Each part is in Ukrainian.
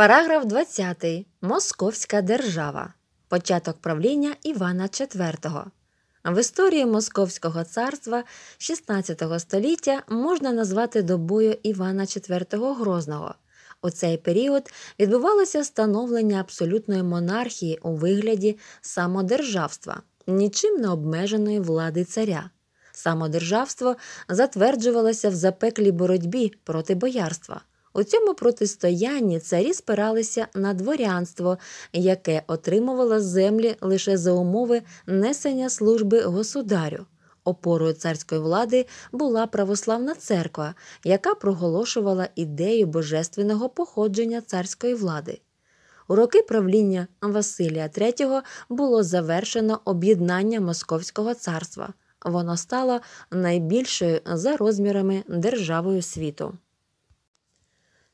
Параграф 20. Московська держава. Початок правління Івана IV. В історії Московського царства XVI століття можна назвати добою Івана IV Грозного. У цей період відбувалося становлення абсолютної монархії у вигляді самодержавства, нічим не обмеженої влади царя. Самодержавство затверджувалося в запеклій боротьбі проти боярства. У цьому протистоянні царі спиралися на дворянство, яке отримувало землі лише за умови несення служби государю. Опорою царської влади була православна церква, яка проголошувала ідею божественного походження царської влади. У роки правління Василія III було завершено об'єднання Московського царства. Воно стало найбільшою за розмірами державою світу.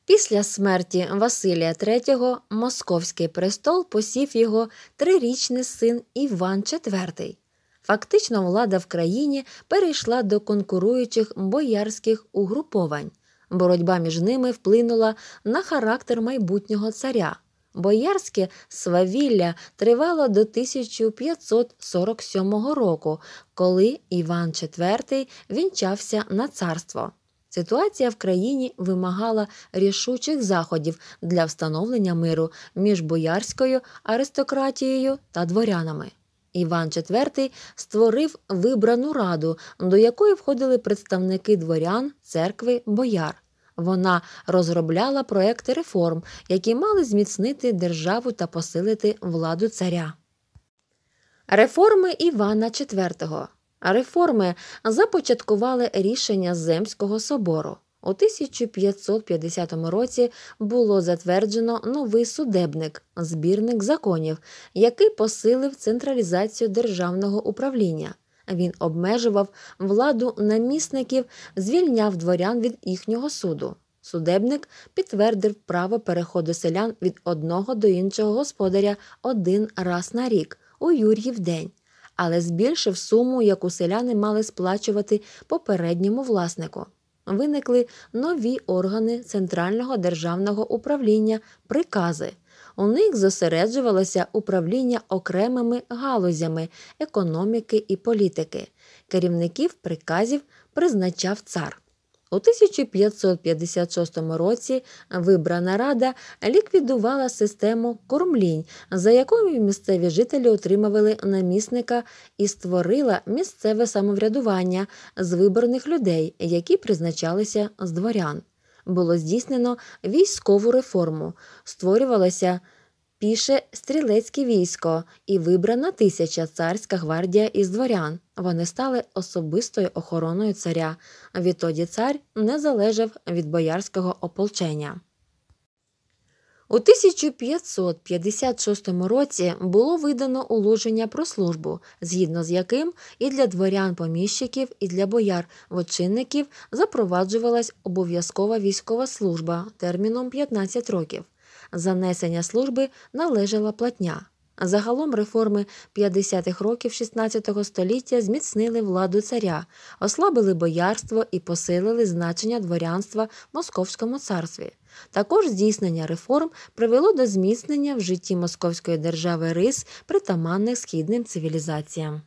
Після смерті Василія III Московський престол посів його трирічний син Іван IV. Фактично влада в країні перейшла до конкуруючих боярських угруповань. Боротьба між ними вплинула на характер майбутнього царя. Боярське свавілля тривало до 1547 року, коли Іван IV вінчався на царство. Ситуація в країні вимагала рішучих заходів для встановлення миру між боярською аристократією та дворянами. Іван IV створив вибрану раду, до якої входили представники дворян, церкви, бояр. Вона розробляла проекти реформ, які мали зміцнити державу та посилити владу царя. Реформи Івана IV Реформи започаткували рішення Земського собору. У 1550 році було затверджено новий судебник, збірник законів, який посилив централізацію державного управління. Він обмежував владу намісників, звільняв дворян від їхнього суду. Судебник підтвердив право переходу селян від одного до іншого господаря один раз на рік у Юр'їв день але збільшив суму, яку селяни мали сплачувати попередньому власнику. Виникли нові органи Центрального державного управління, прикази. У них зосереджувалося управління окремими галузями економіки і політики. Керівників приказів призначав цар. У 1556 році вибрана рада ліквідувала систему кормлінь, за якою місцеві жителі отримували намісника і створила місцеве самоврядування з виборних людей, які призначалися з дворян. Було здійснено військову реформу, створювалася піше стрілецьке військо і вибрана тисяча царська гвардія із дворян. Вони стали особистою охороною царя, відтоді цар не залежав від боярського ополчення. У 1556 році було видано уложення про службу, згідно з яким і для дворян поміщиків, і для бояр вочинників запроваджувалась обов'язкова військова служба терміном 15 років. Занесення служби належала платня. Загалом реформи 50-х років го століття зміцнили владу царя, ослабили боярство і посилили значення дворянства в Московському царстві. Також здійснення реформ привело до зміцнення в житті Московської держави рис притаманних східним цивілізаціям.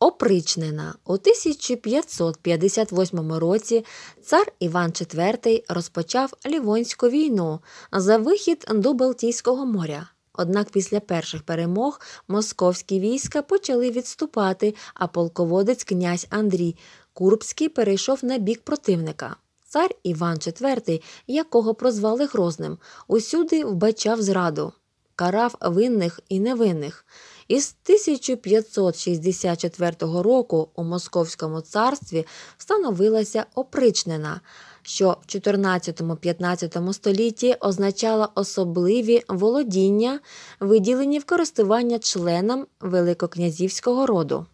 Опричнена у 1558 році цар Іван IV розпочав Лівонську війну за вихід до Балтійського моря. Однак після перших перемог московські війська почали відступати, а полководець князь Андрій Курбський перейшов на бік противника. Цар Іван IV, якого прозвали Грозним, усюди вбачав зраду, карав винних і невинних. Із 1564 року у Московському царстві встановилася опричнина, що в 14-15 столітті означала особливі володіння, виділені в користування членам великокнязівського роду.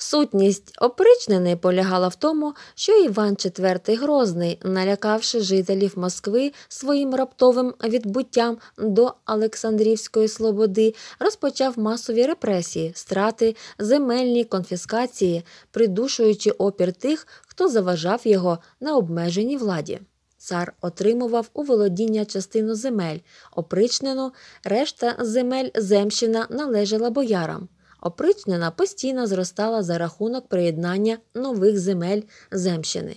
Сутність опричнини полягала в тому, що Іван IV Грозний, налякавши жителів Москви своїм раптовим відбуттям до Олександрівської Слободи, розпочав масові репресії, страти, земельні конфіскації, придушуючи опір тих, хто заважав його на обмеженій владі. Цар отримував у володіння частину земель, опричнину, решта земель земщина належала боярам опричнина постійно зростала за рахунок приєднання нових земель земщини.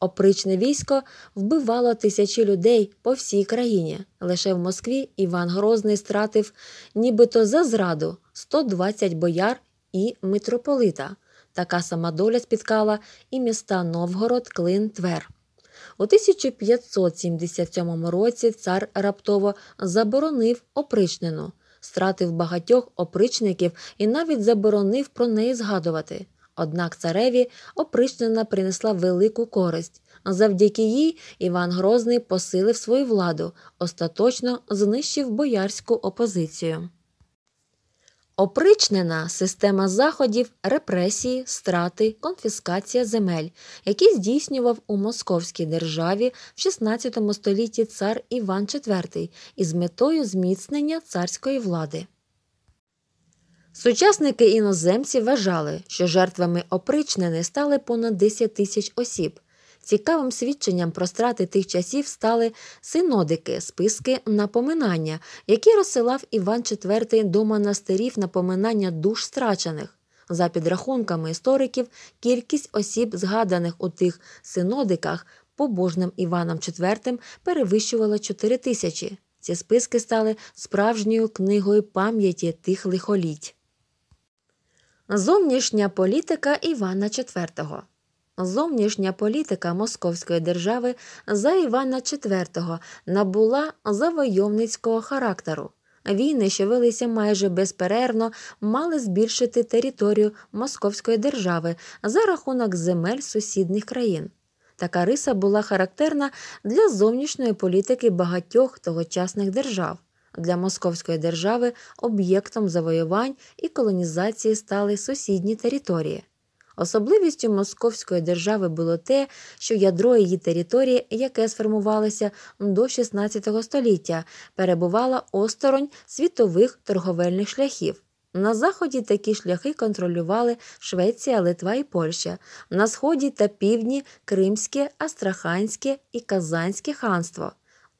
Опричне військо вбивало тисячі людей по всій країні. Лише в Москві Іван Грозний стратив, нібито за зраду 120 бояр і митрополита. Така сама доля спіткала і міста Новгород, Клин, Твер. У 1577 році цар раптово заборонив опричнину стратив багатьох опричників і навіть заборонив про неї згадувати. Однак цареві опричнина принесла велику користь. Завдяки їй Іван Грозний посилив свою владу, остаточно знищив боярську опозицію. Опричнена система заходів репресії, страти, конфіскація земель, які здійснював у Московській державі в 16 столітті цар Іван IV із метою зміцнення царської влади. Сучасники іноземці вважали, що жертвами опричнини стали понад 10 тисяч осіб. Цікавим свідченням про страти тих часів стали синодики, списки напоминання, які розсилав Іван IV до монастирів напоминання душ страчених. За підрахунками істориків, кількість осіб, згаданих у тих синодиках, побожним Іваном IV перевищувала 4 тисячі. Ці списки стали справжньою книгою пам'яті тих лихоліть. Зовнішня політика Івана IV Зовнішня політика Московської держави за Івана IV набула завойовницького характеру. Війни, що велися майже безперервно, мали збільшити територію Московської держави за рахунок земель сусідніх країн. Така риса була характерна для зовнішньої політики багатьох тогочасних держав. Для Московської держави об'єктом завоювань і колонізації стали сусідні території. Особливістю Московської держави було те, що ядро її території, яке сформувалося до XVI століття, перебувало осторонь світових торговельних шляхів. На заході такі шляхи контролювали Швеція, Литва і Польща, на сході та півдні Кримське, Астраханське і Казанське ханство.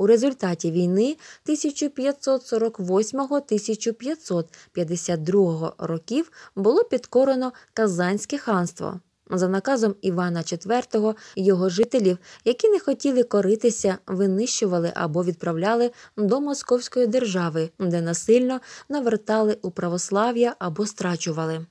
У результаті війни 1548-1552 років було підкорено Казанське ханство. За наказом Івана IV його жителів, які не хотіли коритися, винищували або відправляли до Московської держави, де насильно навертали у православ'я або страчували.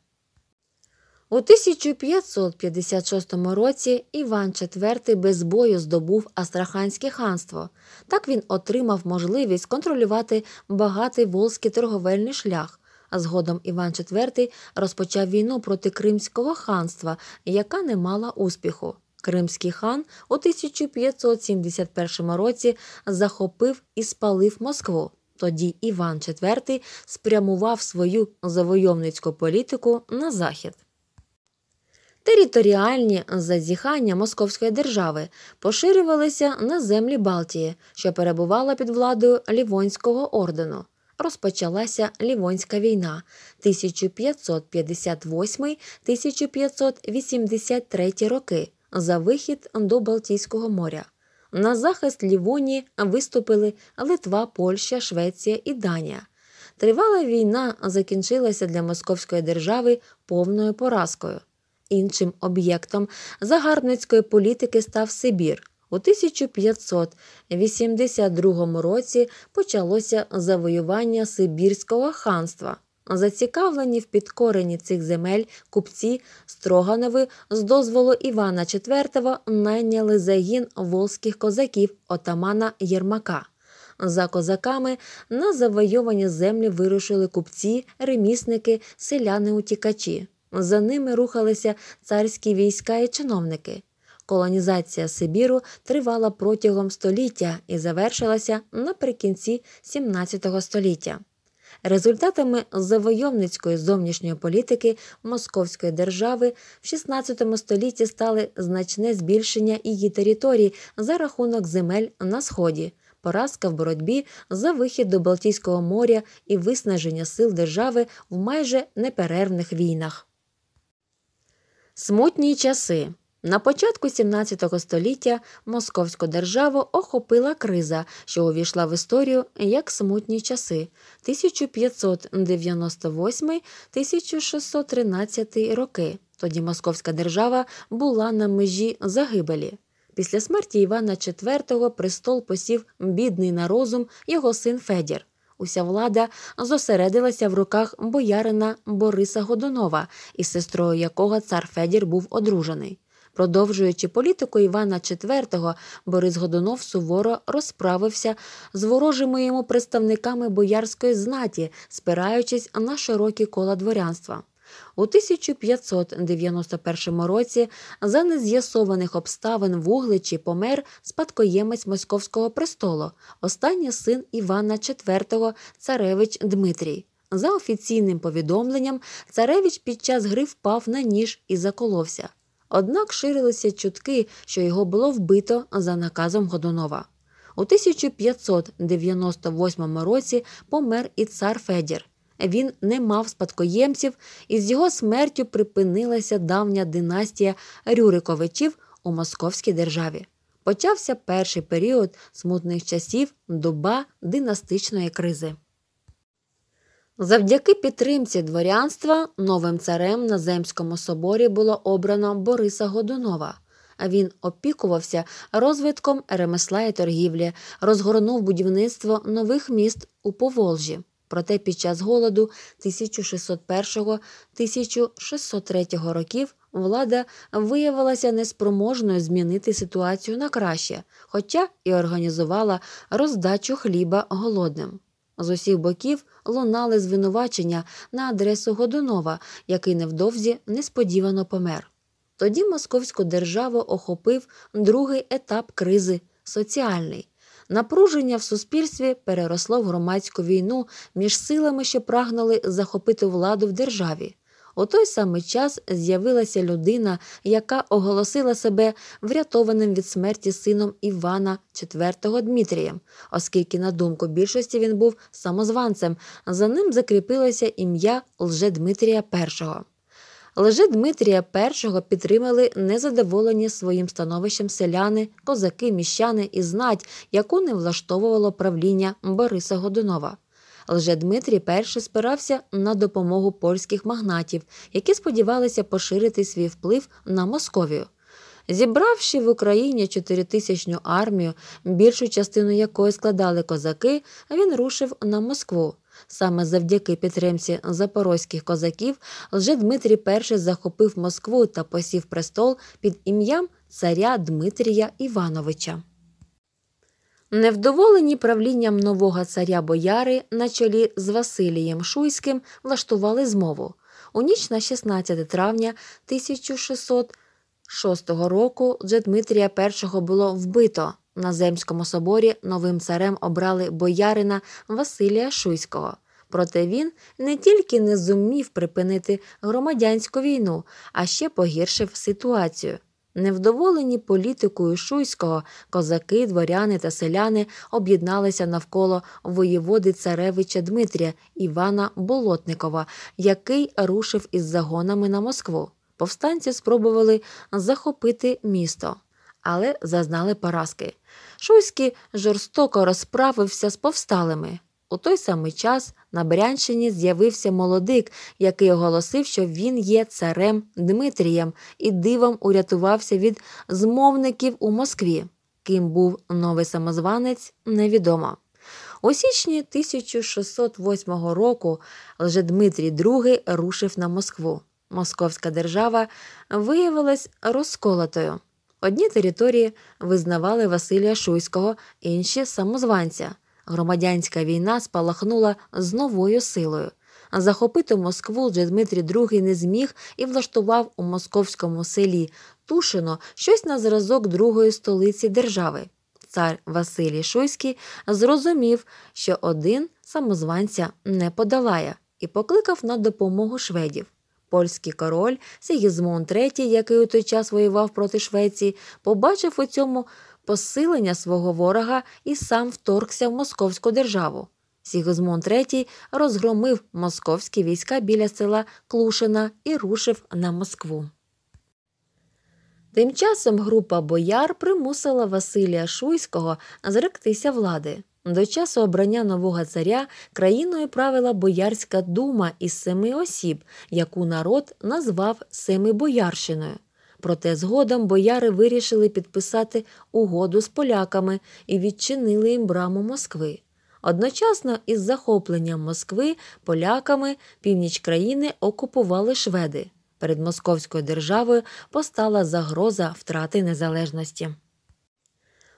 У 1556 році Іван IV без бою здобув Астраханське ханство. Так він отримав можливість контролювати багатий волзький торговельний шлях. А згодом Іван IV розпочав війну проти Кримського ханства, яка не мала успіху. Кримський хан у 1571 році захопив і спалив Москву. Тоді Іван IV спрямував свою завойовницьку політику на захід. Територіальні зазіхання Московської держави поширювалися на землі Балтії, що перебувала під владою Лівонського ордену. Розпочалася Лівонська війна 1558-1583 роки за вихід до Балтійського моря. На захист Лівонії виступили Литва, Польща, Швеція і Данія. Тривала війна закінчилася для Московської держави повною поразкою іншим об'єктом загарбницької політики став Сибір. У 1582 році почалося завоювання Сибірського ханства. Зацікавлені в підкоренні цих земель купці Строганови з дозволу Івана IV найняли загін волзьких козаків отамана Єрмака. За козаками на завойовані землі вирушили купці, ремісники, селяни-утікачі. За ними рухалися царські війська і чиновники. Колонізація Сибіру тривала протягом століття і завершилася наприкінці XVII століття. Результатами завойовницької зовнішньої політики Московської держави в XVI столітті стали значне збільшення її територій за рахунок земель на сході, поразка в боротьбі за вихід до Балтійського моря і виснаження сил держави в майже неперервних війнах. Смутні часи. На початку XVII століття московську державу охопила криза, що увійшла в історію як смутні часи 1598-1613 роки. Тоді московська держава була на межі загибелі. Після смерті Івана IV престол посів бідний на розум його син Федір уся влада зосередилася в руках боярина Бориса Годунова, із сестрою якого цар Федір був одружений. Продовжуючи політику Івана IV, Борис Годунов суворо розправився з ворожими йому представниками боярської знаті, спираючись на широкі кола дворянства. У 1591 році за нез'ясованих обставин в Угличі помер спадкоємець Московського престолу, останній син Івана IV царевич Дмитрій. За офіційним повідомленням, царевич під час гри впав на ніж і заколовся. Однак ширилися чутки, що його було вбито за наказом Годунова. У 1598 році помер і цар Федір він не мав спадкоємців, і з його смертю припинилася давня династія Рюриковичів у московській державі. Почався перший період смутних часів, доба династичної кризи. Завдяки підтримці дворянства новим царем на Земському соборі було обрано Бориса Годунова. Він опікувався розвитком ремесла і торгівлі, розгорнув будівництво нових міст у Поволжі. Проте під час голоду 1601-1603 років влада виявилася неспроможною змінити ситуацію на краще, хоча і організувала роздачу хліба голодним. З усіх боків лунали звинувачення на адресу Годунова, який невдовзі несподівано помер. Тоді московську державу охопив другий етап кризи соціальний. Напруження в суспільстві переросло в громадську війну між силами, що прагнули захопити владу в державі. У той самий час з'явилася людина, яка оголосила себе врятованим від смерті сином Івана IV Дмитрієм, оскільки, на думку більшості, він був самозванцем. За ним закріпилося ім'я Лже Дмитрія I. Лже Дмитрія І підтримали незадоволені своїм становищем селяни, козаки, міщани і знать, яку не влаштовувало правління Бориса Годунова. Лже Дмитрій І спирався на допомогу польських магнатів, які сподівалися поширити свій вплив на Московію. Зібравши в Україні чотиритисячну армію, більшу частину якої складали козаки, він рушив на Москву. Саме завдяки підтримці запорозьких козаків вже Дмитрій І захопив Москву та посів престол під ім'ям царя Дмитрія Івановича. Невдоволені правлінням нового царя бояри на чолі з Василієм Шуйським влаштували змову. У ніч на 16 травня 1606 року вже Дмитрія І було вбито, на Земському соборі новим царем обрали боярина Василія Шуйського. Проте він не тільки не зумів припинити громадянську війну, а ще погіршив ситуацію. Невдоволені політикою Шуйського козаки, дворяни та селяни об'єдналися навколо воєводи царевича Дмитрія Івана Болотникова, який рушив із загонами на Москву. Повстанці спробували захопити місто але зазнали поразки. Шуйський жорстоко розправився з повсталими. У той самий час на Брянщині з'явився молодик, який оголосив, що він є царем Дмитрієм і дивом урятувався від змовників у Москві. Ким був новий самозванець, невідомо. У січні 1608 року Лжедмитрій II рушив на Москву. Московська держава виявилась розколотою. Одні території визнавали Василія Шуйського, інші самозванця. Громадянська війна спалахнула з новою силою. Захопити Москву вже Дмитрій II не зміг і влаштував у московському селі Тушино щось на зразок другої столиці держави. Цар Василій Шуйський зрозумів, що один самозванця не подолає, і покликав на допомогу шведів. Польський король Сігізмон III, який у той час воював проти Швеції, побачив у цьому посилення свого ворога і сам вторгся в московську державу. Сігізмон III розгромив московські війська біля села Клушина і рушив на Москву. Тим часом група бояр примусила Василія Шуйського зректися влади. До часу обрання нового царя країною правила Боярська дума із семи осіб, яку народ назвав Семибоярщиною. Проте згодом бояри вирішили підписати угоду з поляками і відчинили їм браму Москви. Одночасно із захопленням Москви поляками північ країни окупували шведи. Перед московською державою постала загроза втрати незалежності.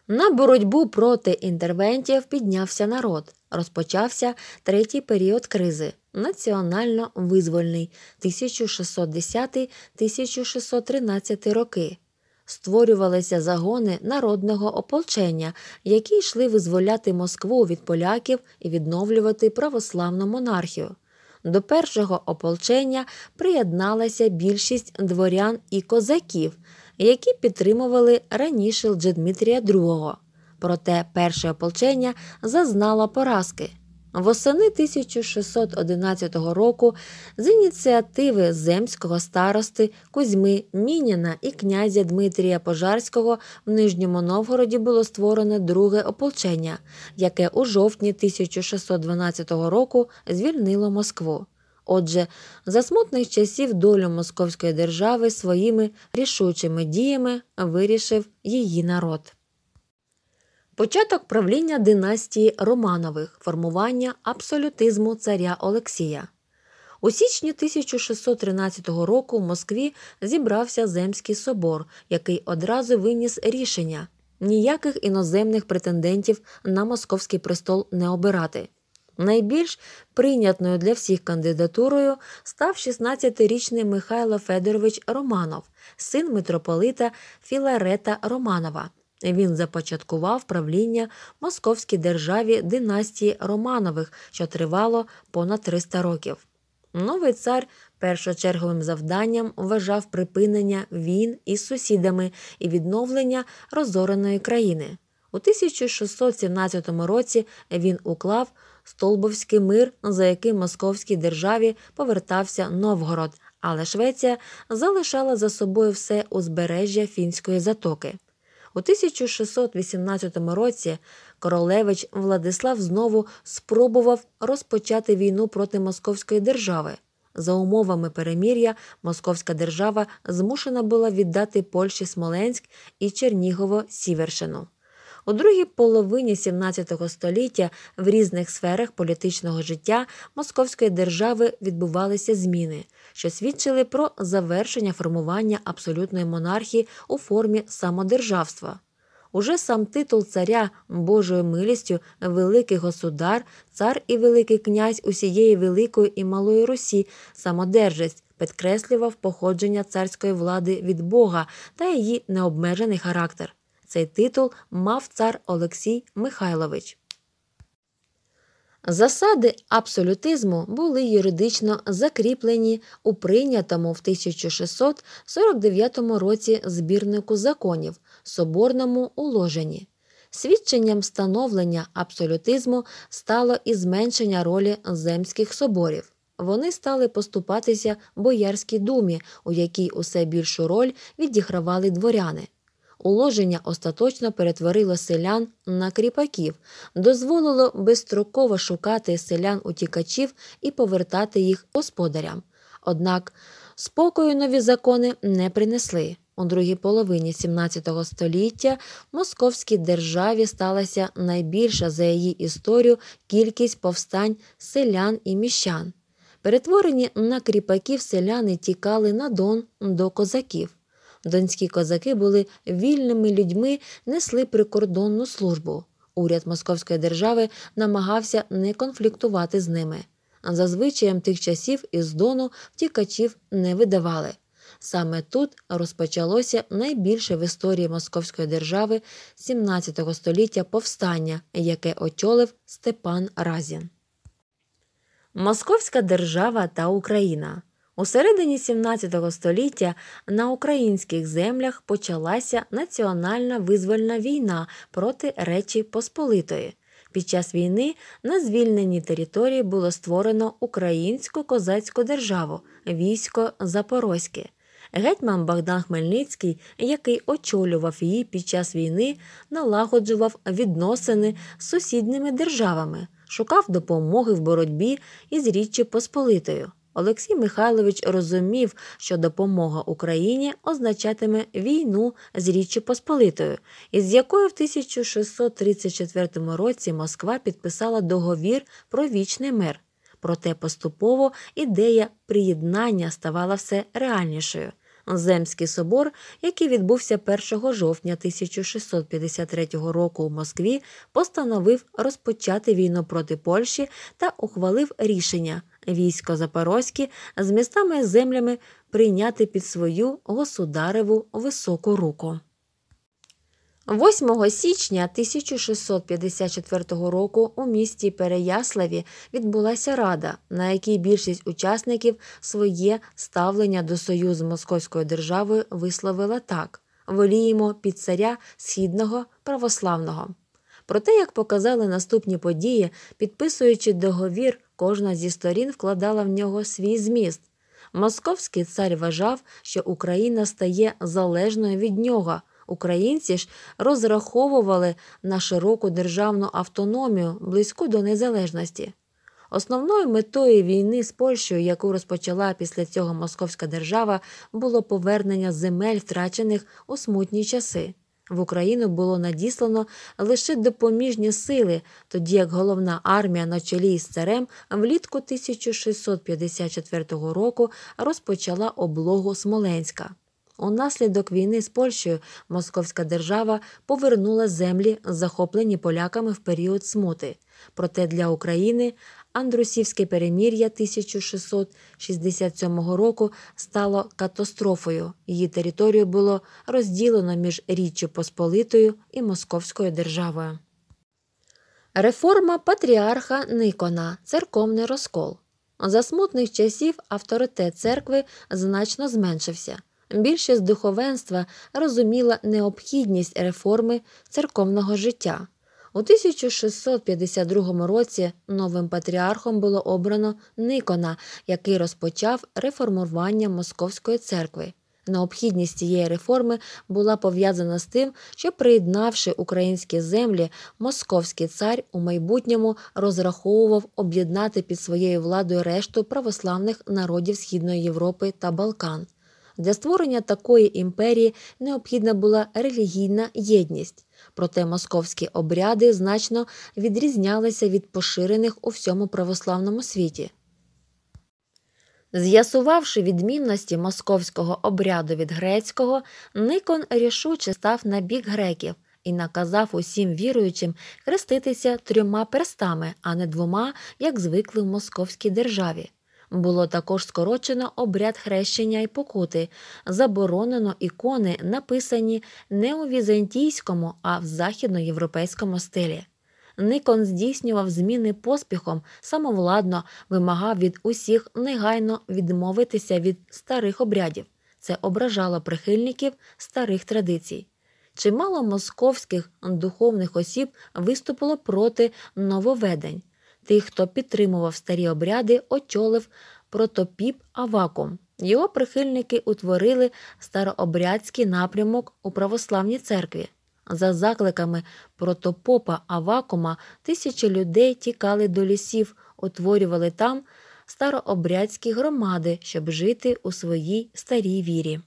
На боротьбу проти інтервентів піднявся народ. Розпочався третій період кризи національно визвольний 1610-1613 роки. Створювалися загони народного ополчення, які йшли визволяти Москву від поляків і відновлювати православну монархію. До першого ополчення приєдналася більшість дворян і козаків, які підтримували раніше Лджедмітрія II. Проте перше ополчення зазнало поразки. Восени 1611 року з ініціативи земського старости Кузьми Мініна і князя Дмитрія Пожарського в Нижньому Новгороді було створено друге ополчення, яке у жовтні 1612 року звільнило Москву. Отже, за смутних часів долю Московської держави своїми рішучими діями вирішив її народ. Початок правління династії Романових формування абсолютизму царя Олексія. У січні 1613 року в Москві зібрався Земський собор, який одразу виніс рішення ніяких іноземних претендентів на московський престол не обирати. Найбільш прийнятною для всіх кандидатурою став 16-річний Михайло Федорович Романов, син митрополита Філарета Романова. Він започаткував правління московській державі династії Романових, що тривало понад 300 років. Новий цар першочерговим завданням вважав припинення війн із сусідами і відновлення розореної країни. У 1617 році він уклав Столбовський мир, за який московській державі повертався Новгород, але Швеція залишала за собою все узбережжя фінської затоки. У 1618 році королевич Владислав знову спробував розпочати війну проти московської держави. За умовами перемір'я, московська держава змушена була віддати Польщі Смоленськ і Чернігово Сівершину. У другій половині XVII століття в різних сферах політичного життя Московської держави відбувалися зміни, що свідчили про завершення формування абсолютної монархії у формі самодержавства. Уже сам титул царя Божою милістю, Великий Государ, цар і Великий князь усієї Великої і Малої Русі, самодержець, підкреслював походження царської влади від Бога та її необмежений характер. Цей титул мав цар Олексій Михайлович. Засади абсолютизму були юридично закріплені у прийнятому в 1649 році збірнику законів Соборному уложенні. Свідченням становлення абсолютизму стало і зменшення ролі земських соборів. Вони стали поступатися боярській думі, у якій усе більшу роль відігравали дворяни. Уложення остаточно перетворило селян на кріпаків, дозволило безстроково шукати селян утікачів і повертати їх господарям. Однак спокою нові закони не принесли. У другій половині XVII століття московській державі сталася найбільша за її історію кількість повстань селян і міщан. Перетворені на кріпаків селяни тікали на Дон до козаків. Донські козаки були вільними людьми, несли прикордонну службу. Уряд Московської держави намагався не конфліктувати з ними. За звичаєм тих часів із Дону втікачів не видавали. Саме тут розпочалося найбільше в історії Московської держави 17 століття повстання, яке очолив Степан Разін. Московська держава та Україна у середині 17 століття на українських землях почалася національна визвольна війна проти Речі Посполитої. Під час війни на звільненій території було створено українську козацьку державу військо Запорозьке. Гетьман Богдан Хмельницький, який очолював її під час війни, налагоджував відносини з сусідніми державами, шукав допомоги в боротьбі із Річчю Посполитою. Олексій Михайлович розумів, що допомога Україні означатиме війну з Річчю Посполитою, із якою в 1634 році Москва підписала договір про вічний мир. Проте поступово ідея приєднання ставала все реальнішою. Земський собор, який відбувся 1 жовтня 1653 року у Москві, постановив розпочати війну проти Польщі та ухвалив рішення військо Запорозьке з містами і землями прийняти під свою государеву високу руку. 8 січня 1654 року у місті Переяславі відбулася рада, на якій більшість учасників своє ставлення до союзу з московською державою висловила так: воліємо під царя східного православного. Проте, як показали наступні події, підписуючи договір Кожна зі сторін вкладала в нього свій зміст. Московський цар вважав, що Україна стає залежною від нього. Українці ж розраховували на широку державну автономію, близьку до незалежності. Основною метою війни з Польщею, яку розпочала після цього московська держава, було повернення земель, втрачених у смутні часи. В Україну було надіслано лише допоміжні сили, тоді як головна армія на чолі із царем влітку 1654 року розпочала облогу Смоленська. Унаслідок війни з Польщею Московська держава повернула землі, захоплені поляками в період смути. Проте для України Андрусівське перемір'я 1667 року стало катастрофою. Її територію було розділено між Річчю Посполитою і Московською державою. Реформа патріарха Никона церковний розкол. За смутних часів авторитет церкви значно зменшився. Більшість духовенства розуміла необхідність реформи церковного життя. У 1652 році новим патріархом було обрано Никона, який розпочав реформування Московської церкви. Необхідність цієї реформи була пов'язана з тим, що, приєднавши українські землі, московський цар у майбутньому розраховував об'єднати під своєю владою решту православних народів Східної Європи та Балкан. Для створення такої імперії необхідна була релігійна єдність. Проте московські обряди значно відрізнялися від поширених у всьому православному світі. З'ясувавши відмінності московського обряду від грецького, Никон рішуче став на бік греків і наказав усім віруючим хреститися трьома перстами, а не двома, як звикли в московській державі. Було також скорочено обряд хрещення і покути, заборонено ікони, написані не у візантійському, а в західноєвропейському стилі. Никон здійснював зміни поспіхом, самовладно вимагав від усіх негайно відмовитися від старих обрядів. Це ображало прихильників старих традицій. Чимало московських духовних осіб виступило проти нововедень. Тих, хто підтримував старі обряди, очолив протопіп Авакум. Його прихильники утворили старообрядський напрямок у православній церкві. За закликами протопопа Авакума тисячі людей тікали до лісів, утворювали там старообрядські громади, щоб жити у своїй старій вірі.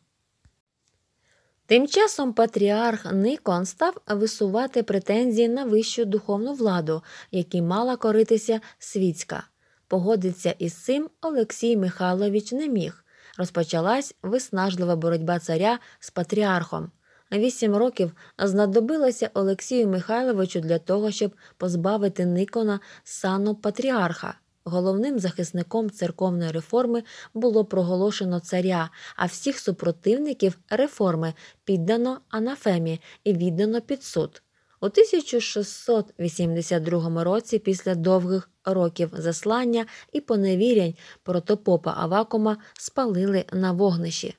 Тим часом патріарх Никон став висувати претензії на вищу духовну владу, які мала коритися світська. Погодиться із цим Олексій Михайлович не міг. Розпочалась виснажлива боротьба царя з патріархом. Вісім років знадобилося Олексію Михайловичу для того, щоб позбавити Никона сану патріарха. Головним захисником церковної реформи було проголошено царя, а всіх супротивників реформи піддано анафемі і віддано під суд. У 1682 році, після довгих років заслання і поневірянь протопопа Авакума спалили на вогнищі.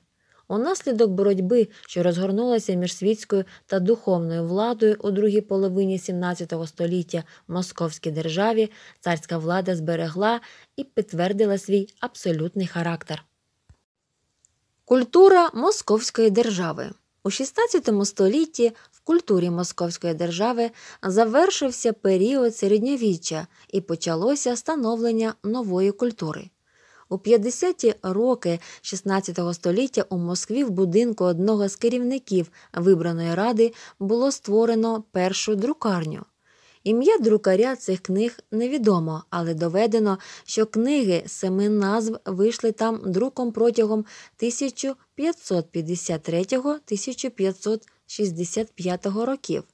Унаслідок боротьби, що розгорнулася між світською та духовною владою у другій половині XVII століття в московській державі, царська влада зберегла і підтвердила свій абсолютний характер. Культура Московської держави у XVI столітті в культурі Московської держави завершився період середньовіччя і почалося становлення нової культури. У 50-ті роки 16 століття у Москві в будинку одного з керівників вибраної ради було створено першу друкарню. Ім'я друкаря цих книг невідомо, але доведено, що книги семи назв вийшли там друком протягом 1553 1565 років.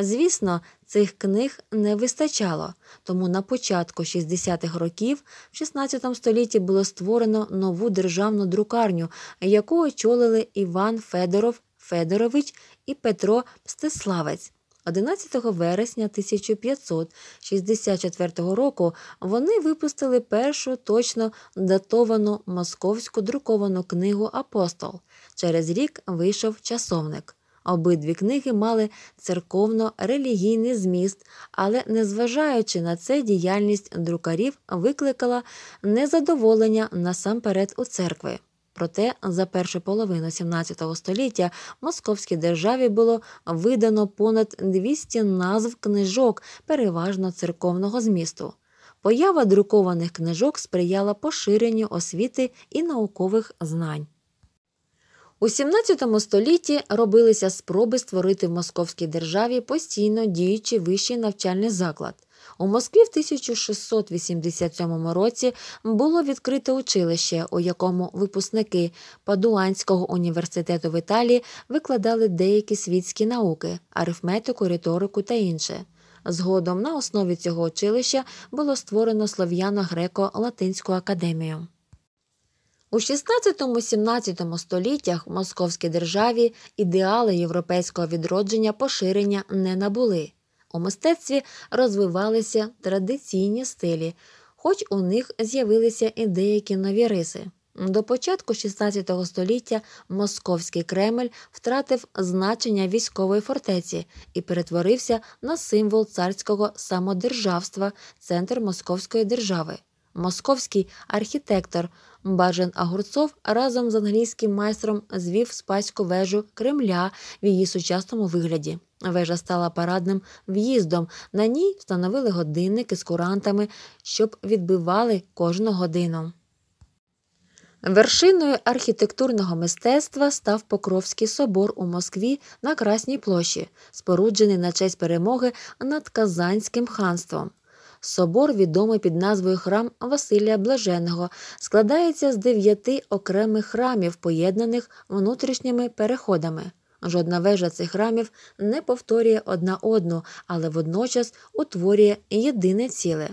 Звісно, Цих книг не вистачало, тому на початку 60-х років в 16 столітті було створено нову державну друкарню, яку очолили Іван Федоров Федорович і Петро Мстиславець. 11 вересня 1564 року вони випустили першу точно датовану московську друковану книгу Апостол. Через рік вийшов часовник. Обидві книги мали церковно-релігійний зміст, але, незважаючи на це, діяльність друкарів викликала незадоволення насамперед у церкви. Проте за першу половину XVII століття московській державі було видано понад 200 назв книжок, переважно церковного змісту. Поява друкованих книжок сприяла поширенню освіти і наукових знань. У XVII столітті робилися спроби створити в Московській державі постійно діючий вищий навчальний заклад. У Москві в 1687 році було відкрите училище, у якому випускники Падуанського університету в Італії викладали деякі світські науки, арифметику, риторику та інше. Згодом на основі цього училища було створено слов'яно-греко-латинську академію. У 16-17 століттях в московській державі ідеали європейського відродження поширення не набули. У мистецтві розвивалися традиційні стилі, хоч у них з'явилися і деякі нові риси. До початку 16 століття московський Кремль втратив значення військової фортеці і перетворився на символ царського самодержавства, центр московської держави московський архітектор Бажен Агурцов разом з англійським майстром звів спаську вежу Кремля в її сучасному вигляді. Вежа стала парадним в'їздом. На ній встановили годинники з курантами, щоб відбивали кожну годину. Вершиною архітектурного мистецтва став Покровський собор у Москві на Красній площі, споруджений на честь перемоги над Казанським ханством. Собор, відомий під назвою храм Василія Блаженного, складається з дев'яти окремих храмів, поєднаних внутрішніми переходами. Жодна вежа цих храмів не повторює одна одну, але водночас утворює єдине ціле.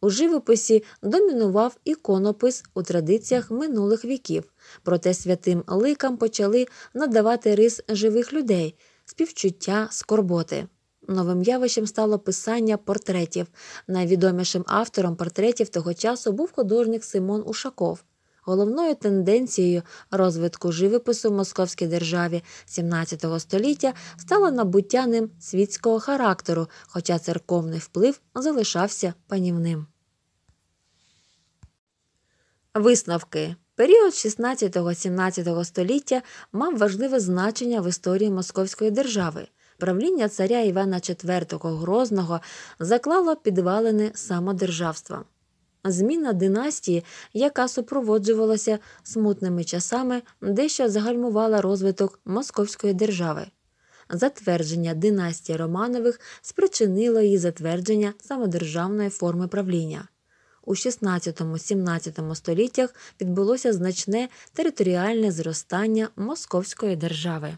У живописі домінував іконопис у традиціях минулих віків, проте святим ликам почали надавати рис живих людей, співчуття скорботи новим явищем стало писання портретів. Найвідомішим автором портретів того часу був художник Симон Ушаков. Головною тенденцією розвитку живопису в московській державі XVII століття стало набуття ним світського характеру, хоча церковний вплив залишався панівним. Висновки період 16-17 століття мав важливе значення в історії Московської держави правління царя Івана IV Грозного заклало підвалини самодержавства. Зміна династії, яка супроводжувалася смутними часами, дещо загальмувала розвиток Московської держави. Затвердження династії Романових спричинило її затвердження самодержавної форми правління. У 16-17 століттях відбулося значне територіальне зростання Московської держави.